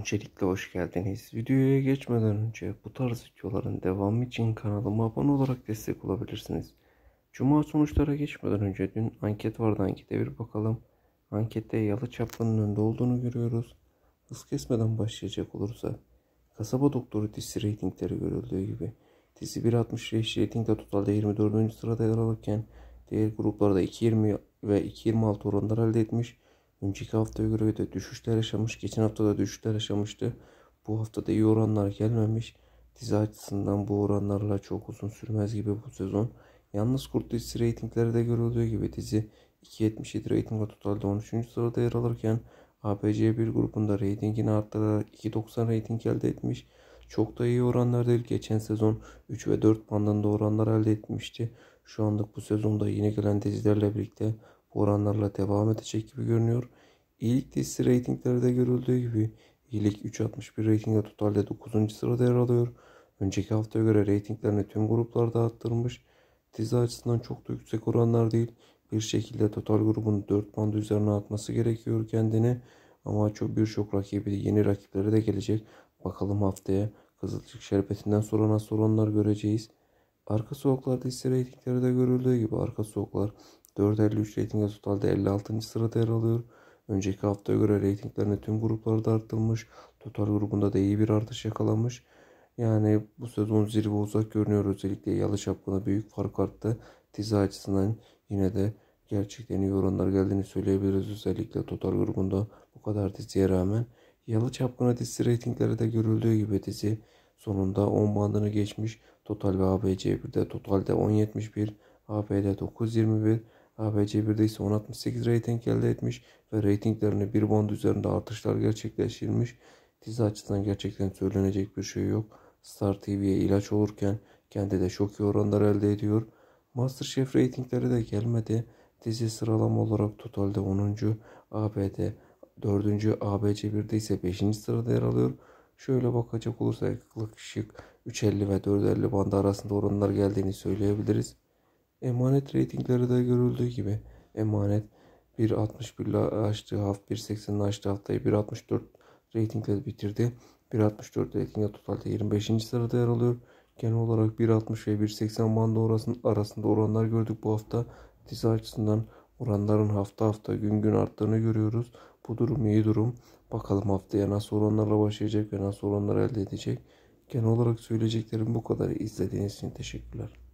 Öncelikle hoş geldiniz. Videoya geçmeden önce bu tarz videoların devamı için kanalıma abone olarak destek olabilirsiniz. Cuma sonuçlara geçmeden önce dün anket vardı ankete bir bakalım. Ankette yalı çapının önünde olduğunu görüyoruz. Hız kesmeden başlayacak olursa kasaba doktoru dizisi reytingleri görüldüğü gibi. Dizi 1.65 reytingde totalde 24. sırada yer alırken diğer gruplarda 2.20 ve 2.26 oranlar elde etmiş. Önceki haftaya göre de düşüşler yaşamış. Geçen hafta da düşüşler yaşamıştı. Bu hafta da iyi oranlar gelmemiş. Dizi açısından bu oranlarla çok uzun sürmez gibi bu sezon. Yalnız Kurt dizisi reytinglerde görüldüğü gibi dizi 2.77 reytingle totalde 13. sırada yer alırken ABC1 grubunda reytingini arttırarak 2.90 reyting elde etmiş. Çok da iyi oranlar değil. Geçen sezon 3 ve 4 bandında oranlar elde etmişti. Şu anda bu sezonda yine gelen dizilerle birlikte oranlarla devam edecek gibi görünüyor. İyilik listi reytinglerde görüldüğü gibi iyilik 3.61 reytingle totalde 9. sırada yer alıyor. Önceki haftaya göre reytinglerini tüm gruplarda arttırmış. Dizi açısından çok da yüksek oranlar değil. Bir şekilde total grubun 4 bandı üzerine atması gerekiyor kendini. Ama çok birçok rakibi yeni rakipleri de gelecek. Bakalım haftaya Kızılcık şerbetinden sonra nasıl oranlar göreceğiz. Arka sokaklarda hisse reytingleri görüldüğü gibi arka sokaklar 4.53 reytingde totalde 56. sırada yer alıyor. Önceki haftaya göre reytinglerine tüm gruplarda arttırılmış. Total grubunda da iyi bir artış yakalamış. Yani bu sezon zirve uzak görünüyor. Özellikle yalı çapkına büyük fark arttı. Tizi açısından yine de gerçekten iyi oranlar geldiğini söyleyebiliriz. Özellikle total grubunda bu kadar diziye rağmen. Yalı çapkına dizisi reytinglere de görüldüğü gibi dizi sonunda 10 bandını geçmiş. Total ve ABC1'de totalde 10.71, ABD 9.21, ABC 1'de ise 1068 reyting elde etmiş ve ratinglerine bir bond üzerinde artışlar gerçekleştirilmiş. Dizi açısından gerçekten söylenecek bir şey yok. Star TV'ye ilaç olurken kendi de çok oranlar elde ediyor. Masterchef ratingleri de gelmedi. Dizi sıralama olarak totalde 10. ABD 4. ABC 1'de ise 5. sırada yer alıyor. Şöyle bakacak olursak yaklaşık 3.50 ve 4.50 bandı arasında oranlar geldiğini söyleyebiliriz. Emanet de görüldüğü gibi emanet 1.61'le açtığı hafta 1.80'le açtığı haftayı 1.64 reytingle bitirdi. 1.64 reytingle totalde 25. sırada yer alıyor. Genel olarak 1.60 ve 1.80 bandı arasında oranlar gördük bu hafta. Dizi açısından oranların hafta hafta gün gün arttığını görüyoruz. Bu durum iyi durum. Bakalım haftaya nasıl oranlarla başlayacak ve nasıl oranlar elde edecek. Genel olarak söyleyeceklerim bu kadar. İzlediğiniz için teşekkürler.